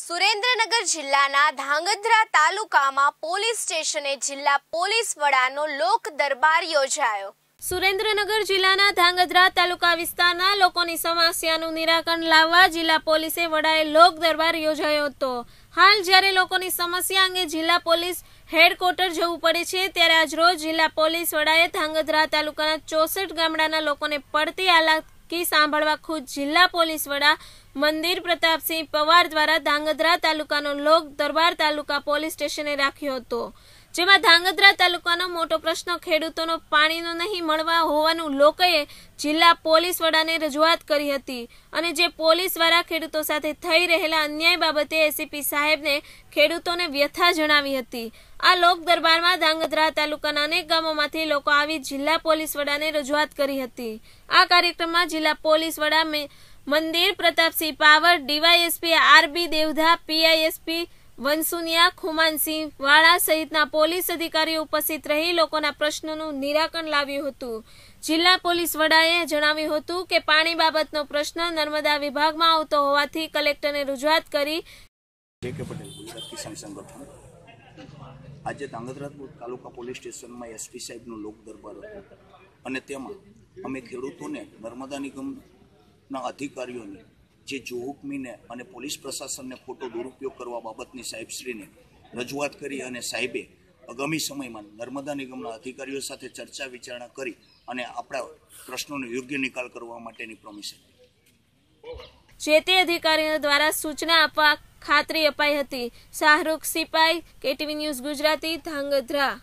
સુરેન્દ્રનગર જિલ્લાના ધાંગધ્રા તાલુકામાં પોલીસ સ્ટેશને જિલ્લા પોલીસ વડાનો લોક દરબાર યોજાયો સુરેન્દ્રનગર જિલ્લાના ધાંગધ્રા તાલુકા વિસ્તારના લોકોની સમસ્યાનું નિરાકરણ લાવવા જિલ્લા પોલીસે વડાએ લોક દરબાર યોજાયો હતો હાલ જ્યારે લોકોની સમસ્યા અંગે જિલ્લા પોલીસ હેડક્વાર્ટર જવું પડે છે ત્યારે આજરોજ જિલ્લા પોલીસ વડાએ ધાંગધ્રા તાલુકાના ચોસઠ ગામડાના લોકોને પડતી હાલાત ચીમકી સાંભળવા ખુદ જિલ્લા પોલીસ વડા મંદિર પ્રતાપસિંહ પવાર દ્વારા ધાંગધ્રા તાલુકાનો લોક દરબાર તાલુકા પોલીસ સ્ટેશને રાખ્યો હતો જેમાં ધાંગધ્રા તાલુકાનો મોટો પ્રશ્ન ખેડૂતોનો પાણીનો નહીં મળવા હોવાનું લોકોએ જિલ્લા પોલીસ વડાને રજૂઆત કરી હતી અને જે પોલીસ દ્વારા ખેડૂતો સાથે થઈ રહેલા અન્યાય બાબતે એસીપી સાહેબને ખેડૂતોને વ્યથા જણાવી હતી આ લોક દરબારમાં ધાંગધ્રા તાલુકાના અનેક ગામોમાંથી લોકો આવી જિલ્લા પોલીસ વડાને રજૂઆત કરી હતી આ કાર્યક્રમમાં જિલ્લા પોલીસ વડા મંદિર Pratapsinh Pawar DYSP R B Devdha PI S P Vansuniya Khumansinh Vala સહિતના પોલીસ અધિકારીઓ ઉપસ્થિત રહી લોકોના પ્રશ્નોનું નિરાકરણ લાવ્યું હતું જિલ્લા પોલીસ વડાએ જણાવ્યું હતું કે પાણી બાબતનો પ્રશ્ન નર્મદા વિભાગમાં આવતો હોવાથી કલેક્ટરને રજૂઆત કરી આજે ધાંગધ્રાપુર તાલુકા પોલીસ સ્ટેશનમાં એસપી સાહેબનો લોક દરબાર હતો અને તેમાં અમે ખેડૂતોને નર્મદા નિગમના અધિકારીઓને જે જોહુકમીને અને પોલીસ પ્રશાસનને ખોટો દુરુપયોગ કરવા બાબતની સાહેબશ્રીને રજૂઆત કરી અને સાહેબે આગામી સમયમાં નર્મદા નિગમના અધિકારીઓ સાથે ચર્ચા વિચારણા કરી અને આપણા પ્રશ્નોનો યોગ્ય નિકાલ કરવા માટેની પ્રોમિસ જે તે અધિકારીઓ દ્વારા સૂચના આપવા ખાતરી અપાઈ હતી શાહરૂખ સિપાઈ કેટીવી ન્યૂઝ ગુજરાતી ધાંગધ્રા